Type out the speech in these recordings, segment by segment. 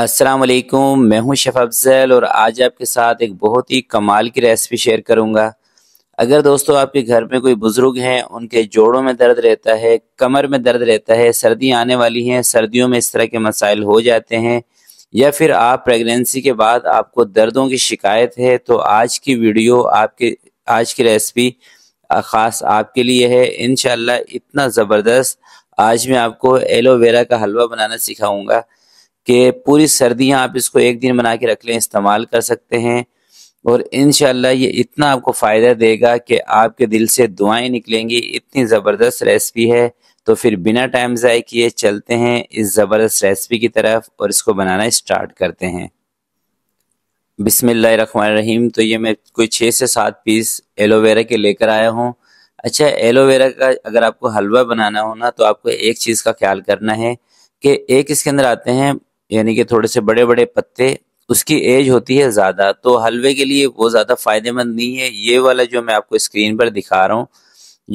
अस्सलाम वालेकुम मैं हूं शेफ़ अफजल और आज आपके साथ एक बहुत ही कमाल की रेसिपी शेयर करूंगा अगर दोस्तों आपके घर में कोई बुज़ुर्ग हैं उनके जोड़ों में दर्द रहता है कमर में दर्द रहता है सर्दी आने वाली हैं सर्दियों में इस तरह के मसाइल हो जाते हैं या फिर आप प्रेगनेंसी के बाद आपको दर्दों की शिकायत है तो आज की वीडियो आपके आज की रेसिपी ख़ास आपके लिए है इन इतना ज़बरदस्त आज मैं आपको एलोवेरा का हलवा बनाना सिखाऊंगा कि पूरी सर्दियाँ आप इसको एक दिन बना के रख लें इस्तेमाल कर सकते हैं और इन ये इतना आपको फ़ायदा देगा कि आपके दिल से दुआएं निकलेंगी इतनी ज़बरदस्त रेसिपी है तो फिर बिना टाइम ज़ाय किए चलते हैं इस ज़बरदस्त रेसिपी की तरफ और इसको बनाना स्टार्ट करते हैं बिसमीम तो ये मैं कोई छः से सात पीस एलोवेरा के लेकर आया हूँ अच्छा एलोवेरा का अगर आपको हलवा बनाना हो ना तो आपको एक चीज़ का ख्याल करना है कि एक इसके अंदर आते हैं यानी कि थोड़े से बड़े बड़े पत्ते उसकी एज होती है ज़्यादा तो हलवे के लिए वो ज़्यादा फ़ायदेमंद नहीं है ये वाला जो मैं आपको स्क्रीन पर दिखा रहा हूँ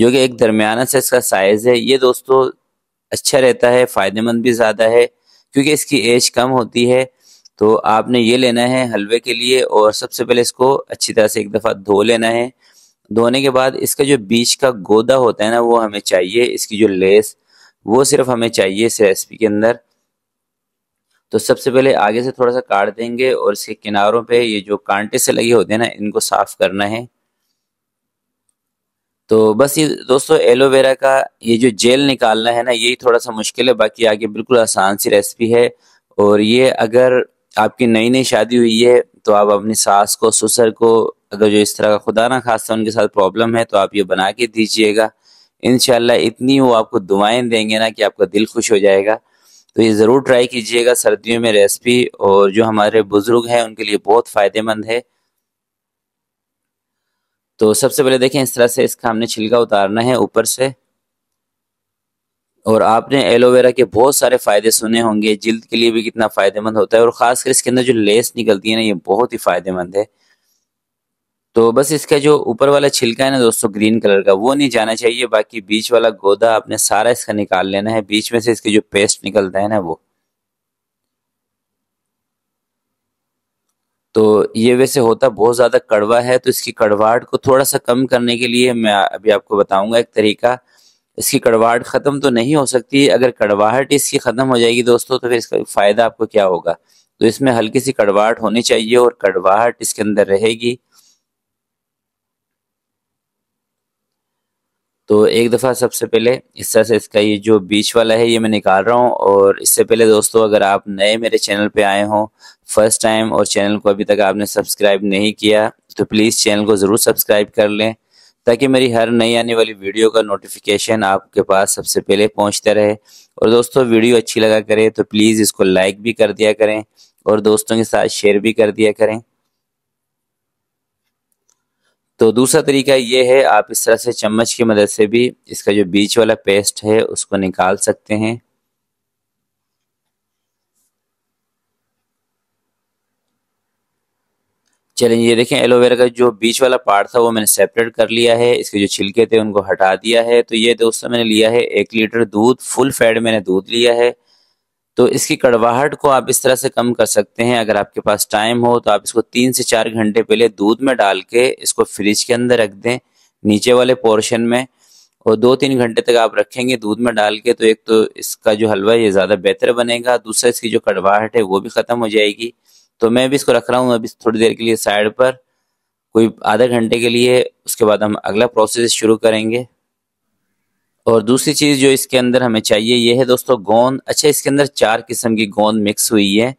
जो कि एक दरमियाना से इसका साइज़ है ये दोस्तों अच्छा रहता है फ़ायदेमंद भी ज़्यादा है क्योंकि इसकी एज कम होती है तो आपने ये लेना है हलवे के लिए और सबसे पहले इसको अच्छी तरह से एक दफ़ा धो लेना है धोने के बाद इसका जो बीच का गोदा होता है ना वो हमें चाहिए इसकी जो लेस वो सिर्फ हमें चाहिए इस रेसिपी के अंदर तो सबसे पहले आगे से थोड़ा सा काट देंगे और इसके किनारों पे ये जो कांटे से लगे होते हैं ना इनको साफ करना है तो बस ये दोस्तों एलोवेरा का ये जो जेल निकालना है ना यही थोड़ा सा मुश्किल है बाकी आगे बिल्कुल आसान सी रेसिपी है और ये अगर आपकी नई नई शादी हुई है तो आप अपनी सास को ससुर को अगर जो इस तरह का खुदा ना खासा उनके साथ प्रॉब्लम है तो आप ये बना के दीजिएगा इनशाला इतनी वो आपको दुआएं देंगे ना कि आपका दिल खुश हो जाएगा तो ये ज़रूर ट्राई कीजिएगा सर्दियों में रेसिपी और जो हमारे बुज़ुर्ग हैं उनके लिए बहुत फ़ायदेमंद है तो सबसे पहले देखें इस तरह से इसका हमने छिलका उतारना है ऊपर से और आपने एलोवेरा के बहुत सारे फ़ायदे सुने होंगे जिल्द के लिए भी कितना फ़ायदेमंद होता है और ख़ासकर इसके अंदर जो लेस निकलती है ना ये बहुत ही फ़ायदेमंद है तो बस इसका जो ऊपर वाला छिलका है ना दोस्तों ग्रीन कलर का वो नहीं जाना चाहिए बाकी बीच वाला गोदा आपने सारा इसका निकाल लेना है बीच में से इसके जो पेस्ट निकलता है ना वो तो ये वैसे होता बहुत ज़्यादा कड़वा है तो इसकी कड़वाहट को थोड़ा सा कम करने के लिए मैं अभी आपको बताऊंगा एक तरीका इसकी कड़वाहट ख़त्म तो नहीं हो सकती अगर कड़वाहट इसकी ख़त्म हो जाएगी दोस्तों तो फिर इसका फ़ायदा आपको क्या होगा तो इसमें हल्की सी कड़वाहट होनी चाहिए और कड़वाहट इसके अंदर रहेगी तो एक दफ़ा सबसे पहले इस तरह से इसका ये जो बीच वाला है ये मैं निकाल रहा हूँ और इससे पहले दोस्तों अगर आप नए मेरे चैनल पे आए हों फर्स्ट टाइम और चैनल को अभी तक आपने सब्सक्राइब नहीं किया तो प्लीज़ चैनल को ज़रूर सब्सक्राइब कर लें ताकि मेरी हर नई आने वाली वीडियो का नोटिफिकेशन आपके पास सबसे पहले पहुँचता रहे और दोस्तों वीडियो अच्छी लगा करे तो प्लीज़ इसको लाइक भी कर दिया करें और दोस्तों के साथ शेयर भी कर दिया करें तो दूसरा तरीका ये है आप इस तरह से चम्मच की मदद से भी इसका जो बीच वाला पेस्ट है उसको निकाल सकते हैं चलें ये देखें एलोवेरा का जो बीच वाला पार्ट था वो मैंने सेपरेट कर लिया है इसके जो छिलके थे उनको हटा दिया है तो ये दोस्तों मैंने लिया है एक लीटर दूध फुल फैड मैंने दूध लिया है तो इसकी कड़वाहट को आप इस तरह से कम कर सकते हैं अगर आपके पास टाइम हो तो आप इसको तीन से चार घंटे पहले दूध में डाल के इसको फ्रिज के अंदर रख दें नीचे वाले पोर्शन में और दो तीन घंटे तक आप रखेंगे दूध में डाल के तो एक तो इसका जो हलवा ये ज़्यादा बेहतर बनेगा दूसरा इसकी जो कड़वाहट है वो भी ख़त्म हो जाएगी तो मैं भी इसको रख रहा हूँ अभी थोड़ी देर के लिए साइड पर कोई आधे घंटे के लिए उसके बाद हम अगला प्रोसेस शुरू करेंगे और दूसरी चीज़ जो इसके अंदर हमें चाहिए ये है दोस्तों गोंद अच्छा इसके अंदर चार किस्म की गोंद मिक्स हुई है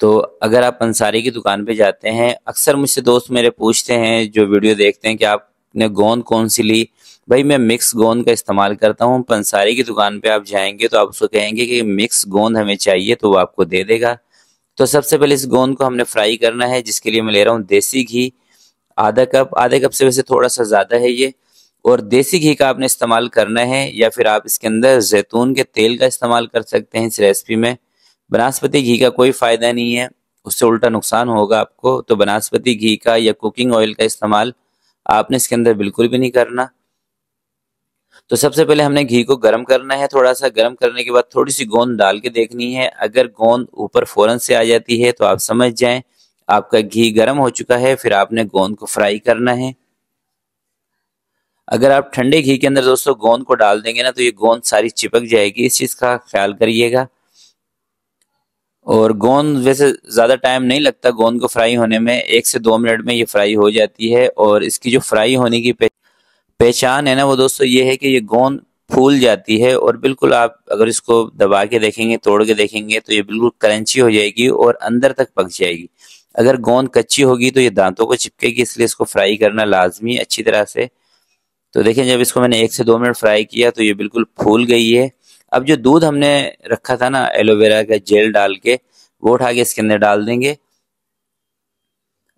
तो अगर आप अंसारी की दुकान पे जाते हैं अक्सर मुझसे दोस्त मेरे पूछते हैं जो वीडियो देखते हैं कि आपने गोंद कौन सी ली भाई मैं मिक्स गोंद का इस्तेमाल करता हूँ पंसारी की दुकान पे आप जाएंगे तो आप उसको कहेंगे कि मिक्स गोंद हमें चाहिए तो वो आपको दे देगा तो सबसे पहले इस गोंद को हमने फ्राई करना है जिसके लिए मैं ले रहा हूँ देसी घी आधा कप आधे कप से वैसे थोड़ा सा ज़्यादा है ये और देसी घी का आपने इस्तेमाल करना है या फिर आप इसके अंदर जैतून के तेल का इस्तेमाल कर सकते हैं इस रेसिपी में बनास्पति घी का कोई फ़ायदा नहीं है उससे उल्टा नुकसान होगा आपको तो बनास्पति घी का या कुकिंग ऑयल का इस्तेमाल आपने इसके अंदर बिल्कुल भी नहीं करना तो सबसे पहले हमने घी को गर्म करना है थोड़ा सा गर्म करने के बाद थोड़ी सी गोंद डाल के देखनी है अगर गोंद ऊपर फौरन से आ जाती है तो आप समझ जाएं आपका घी गर्म हो चुका है फिर आपने गोंद को फ्राई करना है अगर आप ठंडे घी के अंदर दोस्तों गोंद को डाल देंगे ना तो ये गोंद सारी चिपक जाएगी इस चीज़ का ख्याल करिएगा और गोंद वैसे ज़्यादा टाइम नहीं लगता गोंद को फ्राई होने में एक से दो मिनट में ये फ्राई हो जाती है और इसकी जो फ्राई होने की पहचान है ना वो दोस्तों ये है कि ये गोंद फूल जाती है और बिल्कुल आप अगर इसको दबा के देखेंगे तोड़ के देखेंगे तो ये बिल्कुल क्रंची हो जाएगी और अंदर तक पक जाएगी अगर गोंद कच्ची होगी तो ये दांतों को चिपकेगी इसलिए इसको फ्राई करना लाजमी अच्छी तरह से तो देखें जब इसको मैंने एक से दो मिनट फ्राई किया तो ये बिल्कुल फूल गई है अब जो दूध हमने रखा था ना एलोवेरा का जेल डाल के वो उठा के इसके अंदर डाल देंगे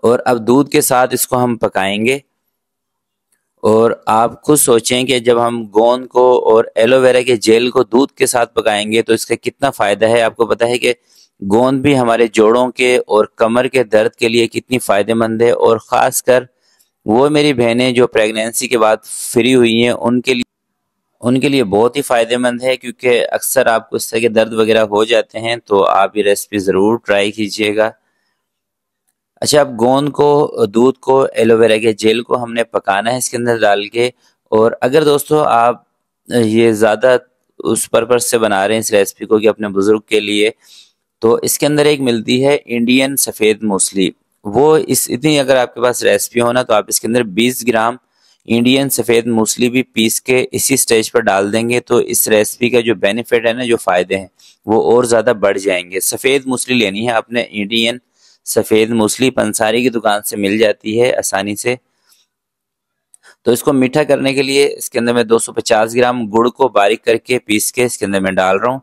और अब दूध के साथ इसको हम पकाएंगे और आप खुद सोचें कि जब हम गोंद को और एलोवेरा के जेल को दूध के साथ पकाएंगे तो इसका कितना फ़ायदा है आपको पता है कि गोंद भी हमारे जोड़ों के और कमर के दर्द के लिए कितनी फ़ायदेमंद है और ख़ासकर वो मेरी बहनें जो प्रेगनेंसी के बाद फ्री हुई हैं उनके लिए उनके लिए बहुत ही फ़ायदेमंद है क्योंकि अक्सर आपको इस तरह के दर्द वगैरह हो जाते हैं तो आप ये रेसिपी ज़रूर ट्राई कीजिएगा अच्छा अब गोंद को दूध को एलोवेरा के जेल को हमने पकाना है इसके अंदर डाल के और अगर दोस्तों आप ये ज़्यादा उस पर्पज से बना रहे हैं इस रेसिपी को कि अपने बुज़ुर्ग के लिए तो इसके अंदर एक मिलती है इंडियन सफ़ेद मूसली वो इस इतनी अगर आपके पास रेसिपी हो ना तो आप इसके अंदर 20 ग्राम इंडियन सफ़ेद मूसली भी पीस के इसी स्टेज पर डाल देंगे तो इस रेसिपी का जो बेनिफिट है ना जो फ़ायदे हैं वो और ज़्यादा बढ़ जाएंगे सफ़ेद मूसली लेनी है आपने इंडियन सफ़ेद मूसली पंसारी की दुकान से मिल जाती है आसानी से तो इसको मीठा करने के लिए इसके अंदर मैं 250 ग्राम गुड़ को बारीक करके पीस के इसके अंदर मैं डाल रहा हूँ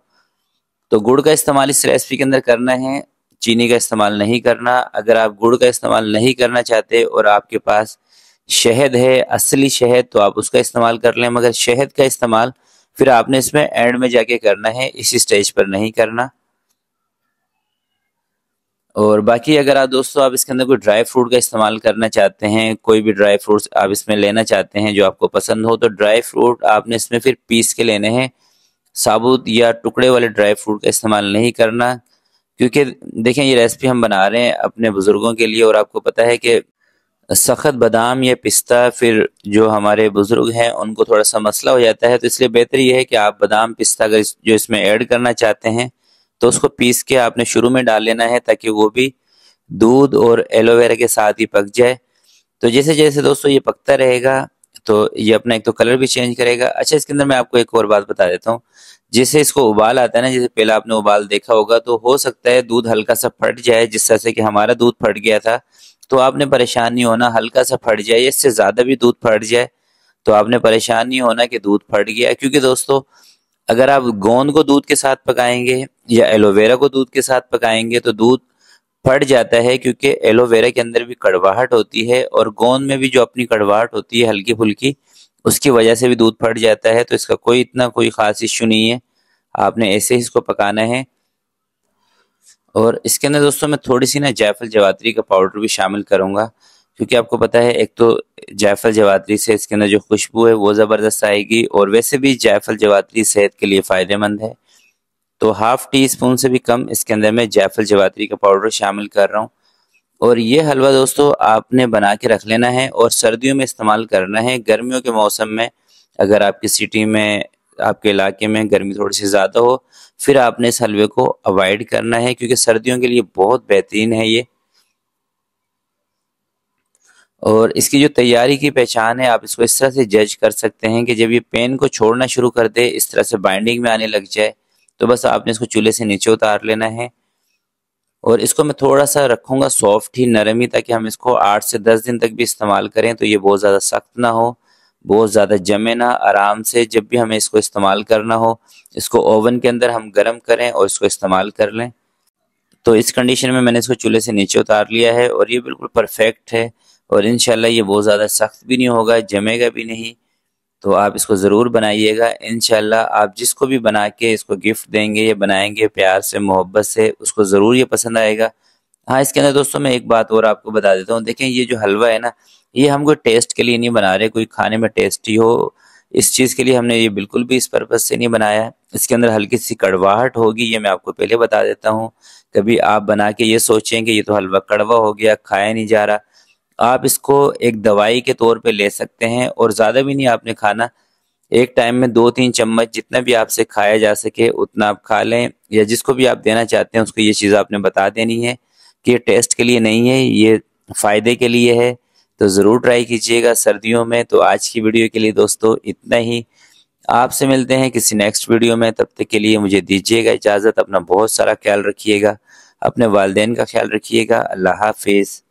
तो गुड़ का इस्तेमाल इस रेसिपी के अंदर करना है चीनी का इस्तेमाल नहीं करना अगर आप गुड़ का इस्तेमाल नहीं करना चाहते और आपके पास शहद है असली शहद तो आप उसका इस्तेमाल कर लें मगर शहद का इस्तेमाल फिर आपने इसमें एंड में जाके करना है इसी स्टेज पर नहीं करना और बाकी अगर आप दोस्तों आप इसके अंदर कोई ड्राई फ्रूट का इस्तेमाल करना चाहते हैं कोई भी ड्राई फ्रूट्स आप इसमें लेना चाहते हैं जो आपको पसंद हो तो ड्राई फ्रूट आपने इसमें फिर पीस के लेने हैं साबुत या टुकड़े वाले ड्राई फ्रूट का इस्तेमाल नहीं करना क्योंकि देखें ये रेसिपी हम बना रहे हैं अपने बुज़ुर्गों के लिए और आपको पता है कि सख्त बादाम या पिस्ता फिर जो हमारे बुज़ुर्ग हैं उनको थोड़ा सा मसला हो जाता है तो इसलिए बेहतर ये है कि आप बादाम पिस्ता अगर जो इसमें ऐड करना चाहते हैं तो उसको पीस के आपने शुरू में डाल लेना है ताकि वो भी दूध और एलोवेरा के साथ ही पक जाए तो जैसे जैसे दोस्तों ये पकता रहेगा तो ये अपना एक तो कलर भी चेंज करेगा अच्छा इसके अंदर मैं आपको एक और बात बता देता हूँ जैसे इसको उबाल आता है ना जैसे पहले आपने उबाल देखा होगा तो हो सकता है दूध हल्का सा फट जाए जिस तरह से कि हमारा दूध फट गया था तो आपने परेशान नहीं होना हल्का सा फट जाए इससे ज़्यादा भी दूध फट जाए तो आपने परेशान नहीं होना कि दूध फट गया क्योंकि दोस्तों अगर आप गोंद को दूध के साथ पकाएंगे या एलोवेरा को दूध के साथ पकाएंगे तो दूध फट जाता है क्योंकि एलोवेरा के अंदर भी कड़वाहट होती है और गोंद में भी जो अपनी कड़वाहट होती है हल्की फुल्की उसकी वजह से भी दूध फट जाता है तो इसका कोई इतना कोई ख़ास इश्यू नहीं है आपने ऐसे ही इसको पकाना है और इसके अंदर दोस्तों मैं थोड़ी सी ना जायफल जवातरी का पाउडर भी शामिल करूंगा क्योंकि आपको पता है एक तो जायफल जवातरी से इसके अंदर जो खुशबू है वो ज़बरदस्त आएगी और वैसे भी जायफल जवातरी सेहत के लिए फ़ायदेमंद है तो हाफ़ टी स्पून से भी कम इसके अंदर मैं जायफल जवातरी का पाउडर शामिल कर रहा हूँ और ये हलवा दोस्तों आपने बना के रख लेना है और सर्दियों में इस्तेमाल करना है गर्मियों के मौसम में अगर आपकी सिटी में आपके इलाके में गर्मी थोड़ी सी ज़्यादा हो फिर आपने इस हलवे को अवॉइड करना है क्योंकि सर्दियों के लिए बहुत बेहतरीन है ये और इसकी जो तैयारी की पहचान है आप इसको इस तरह से जज कर सकते हैं कि जब ये पेन को छोड़ना शुरू कर दे इस तरह से बाइंडिंग में आने लग जाए तो बस आपने इसको चूल्हे से नीचे उतार लेना है और इसको मैं थोड़ा सा रखूँगा सॉफ्ट ही नरम ही ताकि हम इसको आठ से दस दिन तक भी इस्तेमाल करें तो ये बहुत ज़्यादा सख्त ना हो बहुत ज़्यादा जमे ना आराम से जब भी हमें इसको इस्तेमाल करना हो इसको ओवन के अंदर हम गर्म करें और इसको इस्तेमाल कर लें तो इस कंडीशन में मैंने इसको चूल्हे से नीचे उतार लिया है और ये बिल्कुल परफेक्ट है और इन ये बहुत ज़्यादा सख्त भी नहीं होगा जमेगा भी नहीं तो आप इसको ज़रूर बनाइएगा इन आप जिसको भी बना के इसको गिफ्ट देंगे या बनाएंगे प्यार से मोहब्बत से उसको ज़रूर ये पसंद आएगा हाँ इसके अंदर दोस्तों मैं एक बात और आपको बता देता हूँ देखें ये जो हलवा है ना ये हम कोई टेस्ट के लिए नहीं बना रहे कोई खाने में टेस्टी हो इस चीज़ के लिए हमने ये बिल्कुल भी इस पर्पज़ से नहीं बनाया इसके अंदर हल्की सी कड़वाहट होगी ये मैं आपको पहले बता देता हूँ कभी आप बना के ये सोचें कि ये तो हलवा कड़वा हो गया खाया नहीं जा रहा आप इसको एक दवाई के तौर पे ले सकते हैं और ज़्यादा भी नहीं आपने खाना एक टाइम में दो तीन चम्मच जितना भी आपसे खाया जा सके उतना आप खा लें या जिसको भी आप देना चाहते हैं उसको ये चीज़ आपने बता देनी है कि ये टेस्ट के लिए नहीं है ये फ़ायदे के लिए है तो ज़रूर ट्राई कीजिएगा सर्दियों में तो आज की वीडियो के लिए दोस्तों इतना ही आपसे मिलते हैं किसी नेक्स्ट वीडियो में तब तक के लिए मुझे दीजिएगा इजाज़त अपना बहुत सारा ख्याल रखिएगा अपने वालदेन का ख्याल रखिएगा अल्लाह हाफिज़